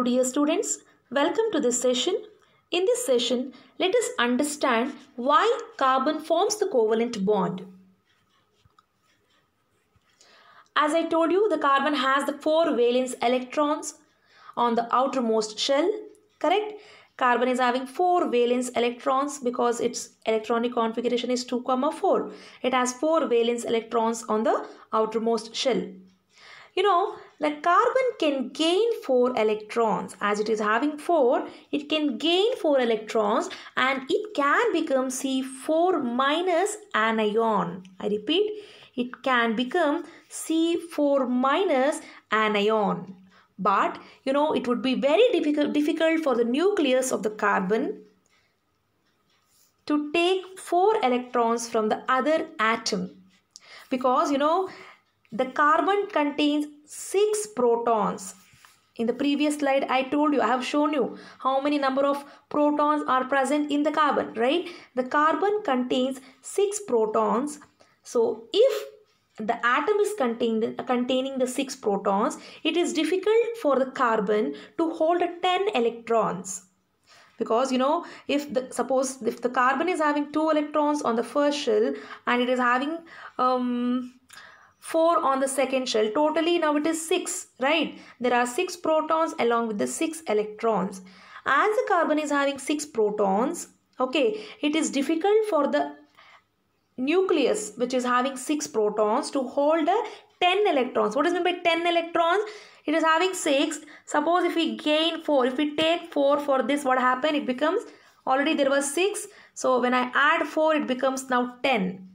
Hello dear students, welcome to this session. In this session, let us understand why carbon forms the covalent bond. As I told you, the carbon has the four valence electrons on the outermost shell, correct? Carbon is having four valence electrons because its electronic configuration is 2, comma 4. It has four valence electrons on the outermost shell. You know, the carbon can gain 4 electrons as it is having 4 it can gain 4 electrons and it can become C4 minus anion I repeat it can become C4 minus anion but you know it would be very difficult difficult for the nucleus of the carbon to take 4 electrons from the other atom because you know the carbon contains 6 protons. In the previous slide, I told you, I have shown you how many number of protons are present in the carbon, right? The carbon contains 6 protons. So, if the atom is contained, containing the 6 protons, it is difficult for the carbon to hold 10 electrons. Because, you know, if the, suppose if the carbon is having 2 electrons on the first shell and it is having um, 4 on the second shell. Totally now it is 6, right? There are 6 protons along with the 6 electrons. As the carbon is having 6 protons, okay, it is difficult for the nucleus which is having 6 protons to hold a 10 electrons. What is meant by 10 electrons? It is having 6. Suppose if we gain 4, if we take 4 for this, what happened? It becomes, already there was 6. So when I add 4, it becomes now 10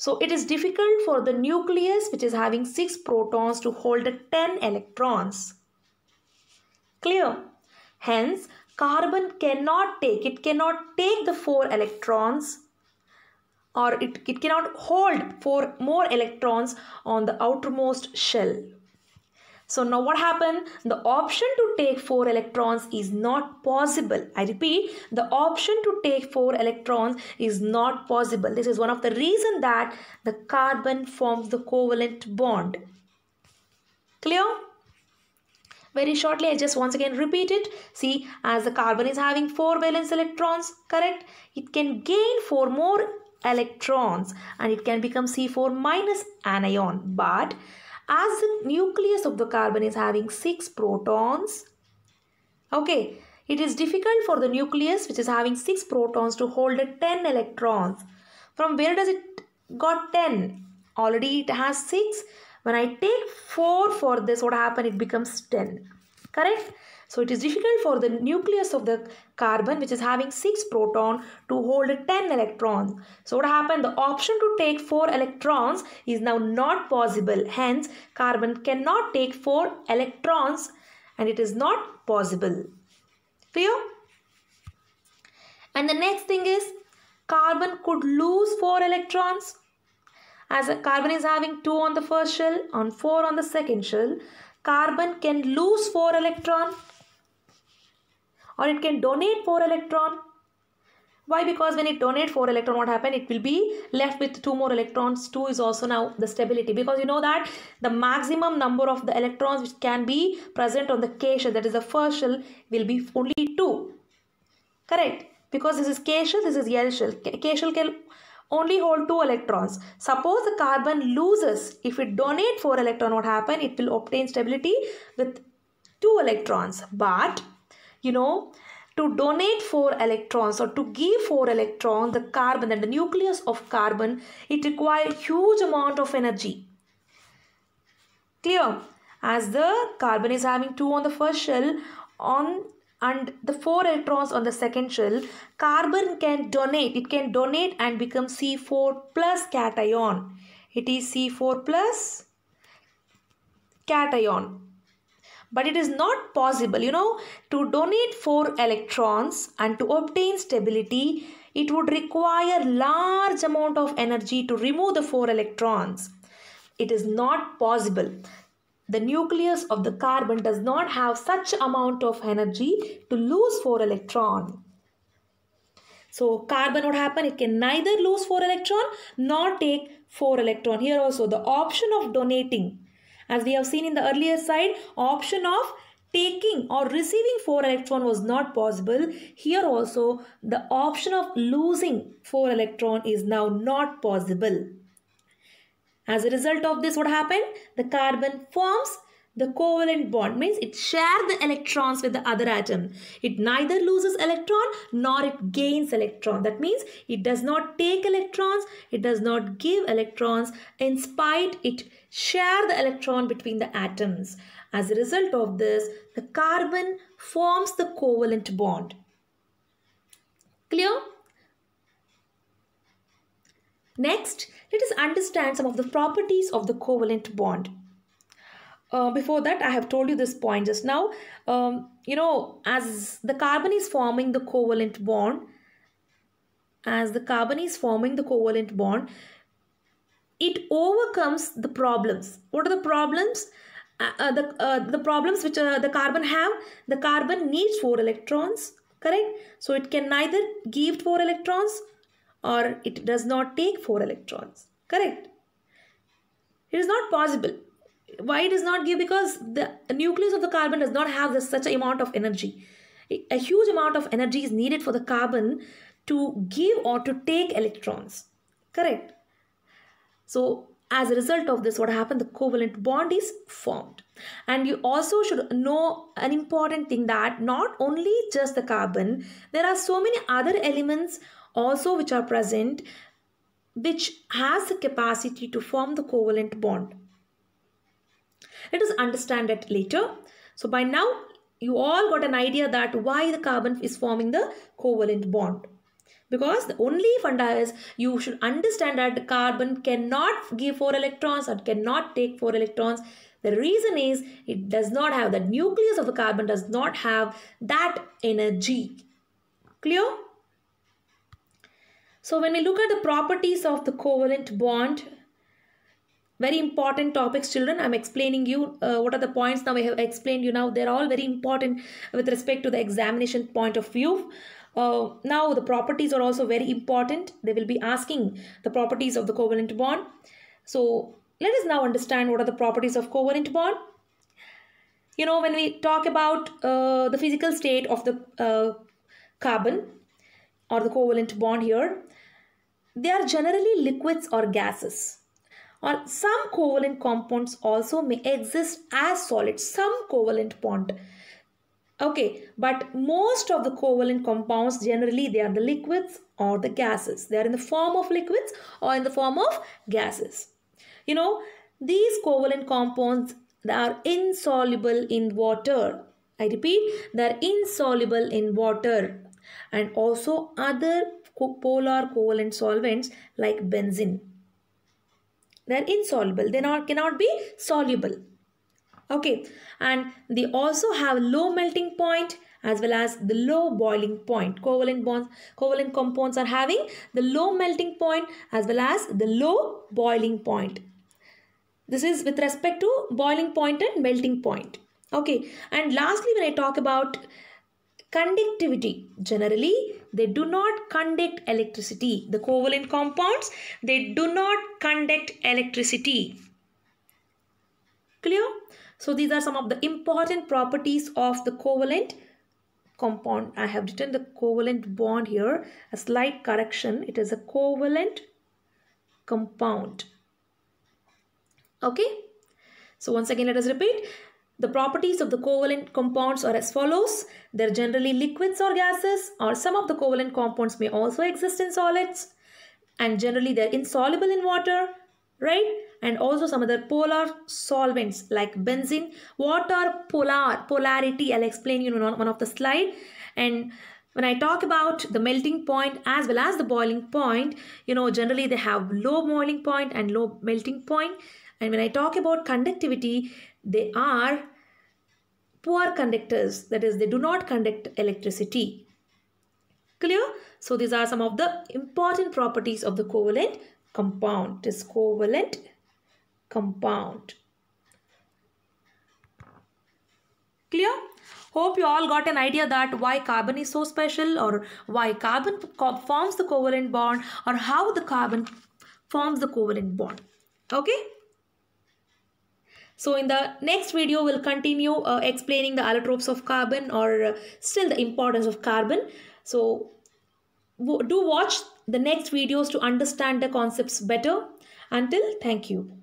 so it is difficult for the nucleus which is having 6 protons to hold 10 electrons. Clear? Hence, carbon cannot take, it cannot take the 4 electrons or it, it cannot hold 4 more electrons on the outermost shell. So now what happened? The option to take 4 electrons is not possible. I repeat, the option to take 4 electrons is not possible. This is one of the reason that the carbon forms the covalent bond. Clear? Very shortly, I just once again repeat it. See, as the carbon is having 4 valence electrons, correct? It can gain 4 more electrons and it can become C4 minus anion. But as the nucleus of the carbon is having 6 protons. Okay, it is difficult for the nucleus which is having 6 protons to hold 10 electrons. From where does it got 10? Already it has 6. When I take 4 for this, what happens? It becomes 10. Correct? So it is difficult for the nucleus of the carbon which is having 6 proton to hold 10 electrons. So what happened? The option to take 4 electrons is now not possible. Hence carbon cannot take 4 electrons and it is not possible. Clear? And the next thing is carbon could lose 4 electrons. As carbon is having 2 on the first shell, on 4 on the second shell, carbon can lose 4 electron or it can donate 4 electron. Why? Because when it donate 4 electron, what happen? It will be left with 2 more electrons. 2 is also now the stability. Because you know that the maximum number of the electrons which can be present on the K shell, that is the first shell, will be only 2. Correct? Because this is K shell, this is L shell. K shell can only hold 2 electrons. Suppose the carbon loses, if it donate 4 electron, what happen? It will obtain stability with 2 electrons. But you know to donate four electrons or to give four electrons the carbon and the nucleus of carbon it requires huge amount of energy clear as the carbon is having two on the first shell on and the four electrons on the second shell carbon can donate it can donate and become c4 plus cation it is c4 plus cation but it is not possible you know to donate 4 electrons and to obtain stability it would require large amount of energy to remove the 4 electrons it is not possible the nucleus of the carbon does not have such amount of energy to lose 4 electron. So carbon what happen? It can neither lose 4 electron nor take 4 electron. Here also the option of donating as we have seen in the earlier side, option of taking or receiving 4 electron was not possible. Here also, the option of losing 4 electron is now not possible. As a result of this, what happened? The carbon forms the covalent bond means it shares the electrons with the other atom. It neither loses electron nor it gains electron. That means it does not take electrons, it does not give electrons. In spite, it share the electron between the atoms. As a result of this, the carbon forms the covalent bond. Clear? Next, let us understand some of the properties of the covalent bond uh, before that i have told you this point just now um, you know as the carbon is forming the covalent bond as the carbon is forming the covalent bond it overcomes the problems what are the problems uh, uh, the uh, the problems which uh, the carbon have the carbon needs four electrons correct so it can neither give four electrons or it does not take four electrons correct it is not possible why does not give because the nucleus of the carbon does not have this, such amount of energy a huge amount of energy is needed for the carbon to give or to take electrons correct so as a result of this what happened the covalent bond is formed and you also should know an important thing that not only just the carbon there are so many other elements also which are present which has the capacity to form the covalent bond let us understand it later. So by now, you all got an idea that why the carbon is forming the covalent bond. Because the only funda is you should understand that the carbon cannot give 4 electrons or cannot take 4 electrons. The reason is it does not have the nucleus of the carbon does not have that energy. Clear? So when we look at the properties of the covalent bond, very important topics children i'm explaining you uh, what are the points now i have explained you now they're all very important with respect to the examination point of view uh, now the properties are also very important they will be asking the properties of the covalent bond so let us now understand what are the properties of covalent bond you know when we talk about uh, the physical state of the uh, carbon or the covalent bond here they are generally liquids or gases or uh, some covalent compounds also may exist as solids, some covalent bond. Okay, but most of the covalent compounds generally they are the liquids or the gases. They are in the form of liquids or in the form of gases. You know, these covalent compounds are insoluble in water. I repeat, they are insoluble in water and also other polar covalent solvents like benzene. They're insoluble. They not, cannot be soluble. Okay. And they also have low melting point as well as the low boiling point. Covalent bonds, covalent compounds are having the low melting point as well as the low boiling point. This is with respect to boiling point and melting point. Okay. And lastly, when I talk about conductivity. Generally, they do not conduct electricity. The covalent compounds, they do not conduct electricity. Clear? So these are some of the important properties of the covalent compound. I have written the covalent bond here. A slight correction. It is a covalent compound. Okay. So once again, let us repeat. The properties of the covalent compounds are as follows. They're generally liquids or gases or some of the covalent compounds may also exist in solids and generally they're insoluble in water, right? And also some other polar solvents like benzene. Water polar, polarity I'll explain you on one of the slide and when I talk about the melting point as well as the boiling point, you know, generally they have low boiling point and low melting point. And when I talk about conductivity, they are poor conductors that is they do not conduct electricity clear so these are some of the important properties of the covalent compound it is covalent compound clear hope you all got an idea that why carbon is so special or why carbon forms the covalent bond or how the carbon forms the covalent bond okay so in the next video, we'll continue uh, explaining the allotropes of carbon or uh, still the importance of carbon. So do watch the next videos to understand the concepts better. Until thank you.